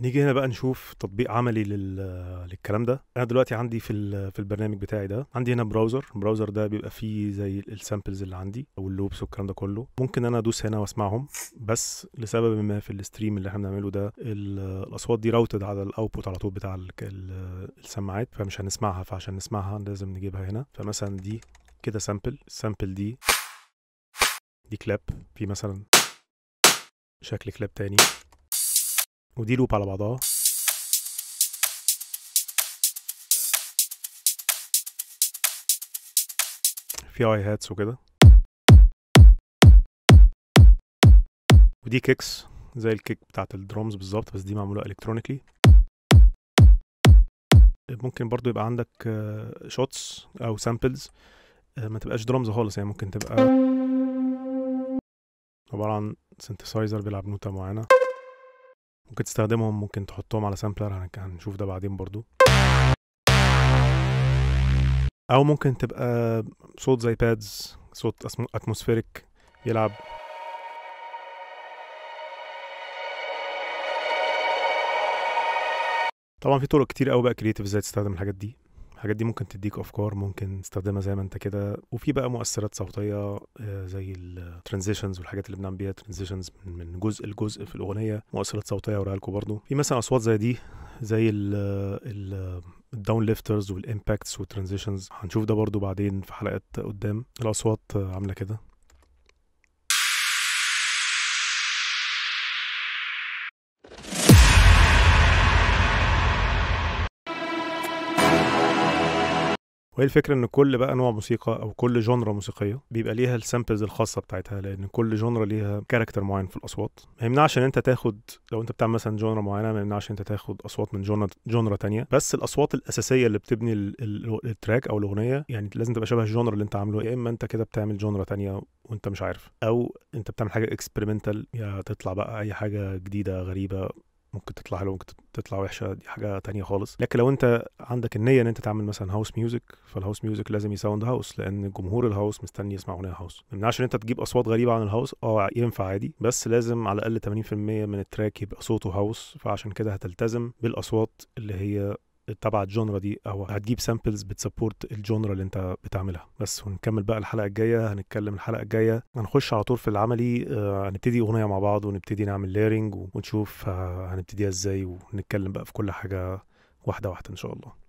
نيجي هنا بقى نشوف تطبيق عملي لل... للكلام ده انا دلوقتي عندي في ال... في البرنامج بتاعي ده عندي هنا براوزر البراوزر ده بيبقى فيه زي السامبلز اللي عندي او اللوبس والكلام ده كله ممكن انا ادوس هنا واسمعهم بس لسبب ما في الاستريم اللي احنا بنعمله ده الاصوات دي راوتد على الاوتبوت على طول بتاع ال... السماعات فمش هنسمعها فعشان نسمعها لازم نجيبها هنا فمثلا دي كده سامبل السامبل دي دي كلاب في مثلا شكل كلاب تاني ودي لوب على بعضها في اي هاتس وكده ودي كيكس زي الكيك بتاعت الدرمز بالظبط بس دي معموله الكترونيكلي ممكن برضو يبقى عندك شوتس آه، او سامبلز آه، ما تبقاش درامز خالص يعني ممكن تبقى عباره عن سنتسايزر بيلعب نوتة معينه ممكن تستخدمهم ممكن تحطهم على سامبلر هنشوف ده بعدين برضو او ممكن تبقى صوت زي بادز صوت اتموسفيريك يلعب طبعا في طرق كتير قوي بقى كريتيف ازاي تستخدم الحاجات دي الحاجات دي ممكن تديك افكار ممكن تستخدمها زي ما انت كده وفي بقى مؤثرات صوتيه آه، زي الترانزيشنز والحاجات اللي بنعمل بيها ترانزيشنز من جزء لجزء في الاغنيه مؤثرات صوتيه اوريها لكم برضه في مثلا اصوات زي دي زي ال آه، ال الداون ليفترز والامباكتس والترانزيشنز هنشوف ده برضو بعدين في حلقات قدام الاصوات عامله كده وهي الفكره ان كل بقى نوع موسيقى او كل جونرا موسيقيه بيبقى ليها السامبلز الخاصه بتاعتها لان كل جونرا ليها كاركتر معين في الاصوات ما يمنعش ان انت تاخد لو انت بتعمل مثلا جونرا معينه ما يمنعش ان انت تاخد اصوات من جونرا جونرا ثانيه بس الاصوات الاساسيه اللي بتبني التراك او الاغنيه يعني لازم تبقى شبه الجونرا اللي انت عامله يا اما انت كده بتعمل جونرا ثانيه وانت مش عارف او انت بتعمل حاجه اكسبيرمنتال يا تطلع بقى اي حاجه جديده غريبه ممكن تطلع حلوه ممكن تطلع وحشه دي حاجه تانية خالص لكن لو انت عندك النيه ان انت تعمل مثلا هاوس ميوزك فالهاوس ميوزك لازم يساوند هاوس لان جمهور الهاوس مستني يسمع اغنيه هاوس ما يمنعش ان انت تجيب اصوات غريبه عن الهاوس اه ينفع عادي بس لازم على الاقل 80% من التراك يبقى صوته هاوس فعشان كده هتلتزم بالاصوات اللي هي تبع الجونرا دي او هتجيب سامبلز بتسبورت الجونرا اللي انت بتعملها بس ونكمل بقى الحلقه الجايه هنتكلم الحلقه الجايه هنخش على طول في العملي آه، هنبتدي اغنيه مع بعض ونبتدي نعمل ليرنج ونشوف آه، هنبتديها ازاي ونتكلم بقى في كل حاجه واحده واحده ان شاء الله